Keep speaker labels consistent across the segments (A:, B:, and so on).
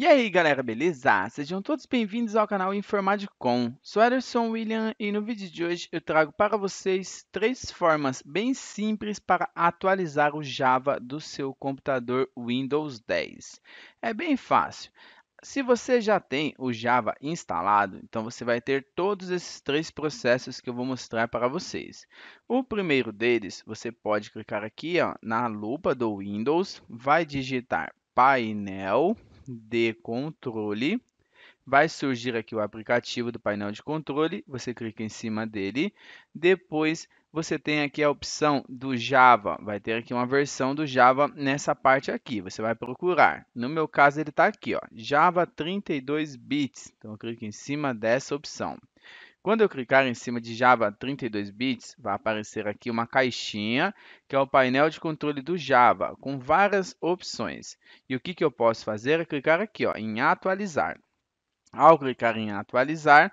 A: E aí galera, beleza? Sejam todos bem-vindos ao canal Informaticom. Sou Ederson William e no vídeo de hoje eu trago para vocês três formas bem simples para atualizar o Java do seu computador Windows 10. É bem fácil. Se você já tem o Java instalado, então você vai ter todos esses três processos que eu vou mostrar para vocês. O primeiro deles, você pode clicar aqui ó, na lupa do Windows, vai digitar painel de controle. Vai surgir aqui o aplicativo do painel de controle, você clica em cima dele. Depois você tem aqui a opção do Java, vai ter aqui uma versão do Java nessa parte aqui, você vai procurar. No meu caso ele está aqui, ó, Java 32 bits, então clica em cima dessa opção. Quando eu clicar em cima de Java 32 bits, vai aparecer aqui uma caixinha, que é o painel de controle do Java, com várias opções. E o que, que eu posso fazer é clicar aqui ó, em atualizar. Ao clicar em atualizar,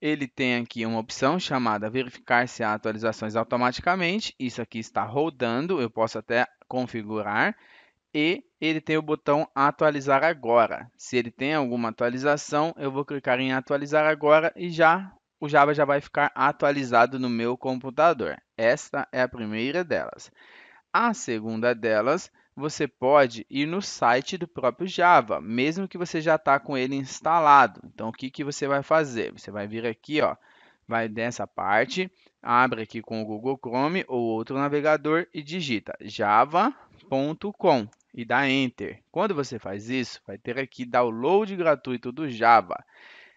A: ele tem aqui uma opção chamada verificar se há atualizações automaticamente. Isso aqui está rodando, eu posso até configurar. E ele tem o botão atualizar agora. Se ele tem alguma atualização, eu vou clicar em atualizar agora e já o Java já vai ficar atualizado no meu computador. Esta é a primeira delas. A segunda delas, você pode ir no site do próprio Java, mesmo que você já está com ele instalado. Então, o que, que você vai fazer? Você vai vir aqui, ó, vai nessa parte, abre aqui com o Google Chrome ou outro navegador e digita java.com e dá Enter. Quando você faz isso, vai ter aqui download gratuito do Java.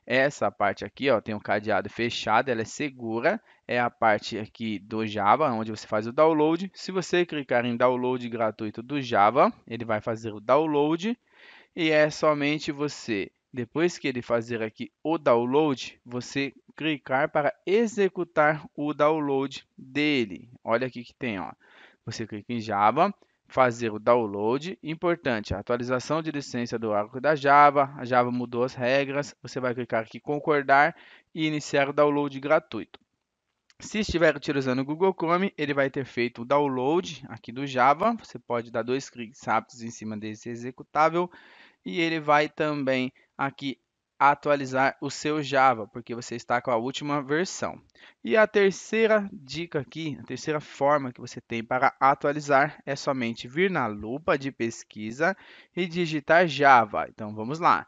A: Essa parte aqui, ó, tem um cadeado fechado, ela é segura. É a parte aqui do Java, onde você faz o download. Se você clicar em download gratuito do Java, ele vai fazer o download. E é somente você, depois que ele fazer aqui o download, você clicar para executar o download dele. Olha aqui que tem, ó. Você clica em Java, fazer o download. Importante, a atualização de licença do Oracle da Java. A Java mudou as regras. Você vai clicar aqui concordar e iniciar o download gratuito. Se estiver utilizando o Google Chrome, ele vai ter feito o download aqui do Java. Você pode dar dois cliques rápidos em cima desse executável e ele vai também aqui atualizar o seu Java, porque você está com a última versão. E a terceira dica aqui, a terceira forma que você tem para atualizar é somente vir na lupa de pesquisa e digitar Java. Então vamos lá.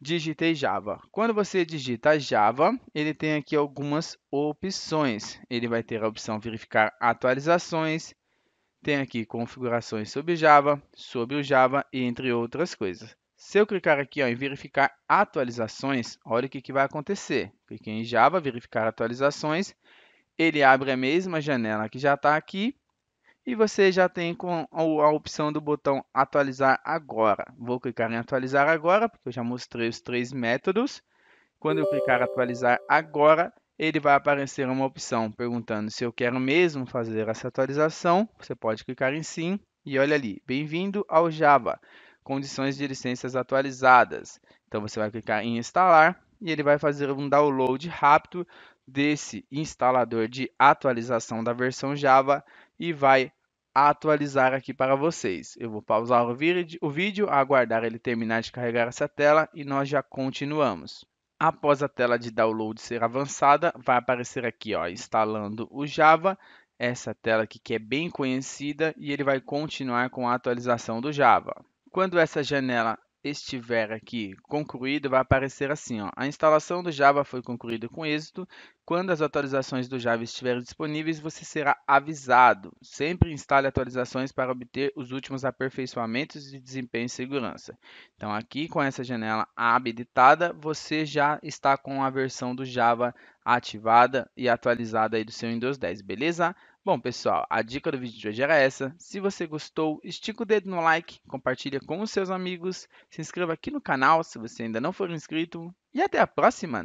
A: Digitei Java. Quando você digita Java, ele tem aqui algumas opções. Ele vai ter a opção verificar atualizações, tem aqui configurações sobre Java, sobre o Java, entre outras coisas. Se eu clicar aqui ó, em verificar atualizações, olha o que, que vai acontecer. Cliquei em Java, verificar atualizações, ele abre a mesma janela que já está aqui e você já tem com a opção do botão atualizar agora. Vou clicar em atualizar agora, porque eu já mostrei os três métodos. Quando eu clicar atualizar agora, ele vai aparecer uma opção perguntando se eu quero mesmo fazer essa atualização. Você pode clicar em sim e olha ali, bem-vindo ao Java condições de licenças atualizadas. Então você vai clicar em instalar e ele vai fazer um download rápido desse instalador de atualização da versão Java e vai atualizar aqui para vocês. Eu vou pausar o, o vídeo, aguardar ele terminar de carregar essa tela e nós já continuamos. Após a tela de download ser avançada, vai aparecer aqui, ó, instalando o Java, essa tela aqui que é bem conhecida e ele vai continuar com a atualização do Java. Quando essa janela estiver aqui concluída, vai aparecer assim, ó, a instalação do Java foi concluída com êxito, quando as atualizações do Java estiverem disponíveis, você será avisado. Sempre instale atualizações para obter os últimos aperfeiçoamentos de desempenho e segurança. Então aqui com essa janela habilitada, você já está com a versão do Java ativada e atualizada aí do seu Windows 10, beleza? Bom, pessoal, a dica do vídeo de hoje era essa. Se você gostou, estica o dedo no like, compartilha com os seus amigos, se inscreva aqui no canal se você ainda não for inscrito e até a próxima!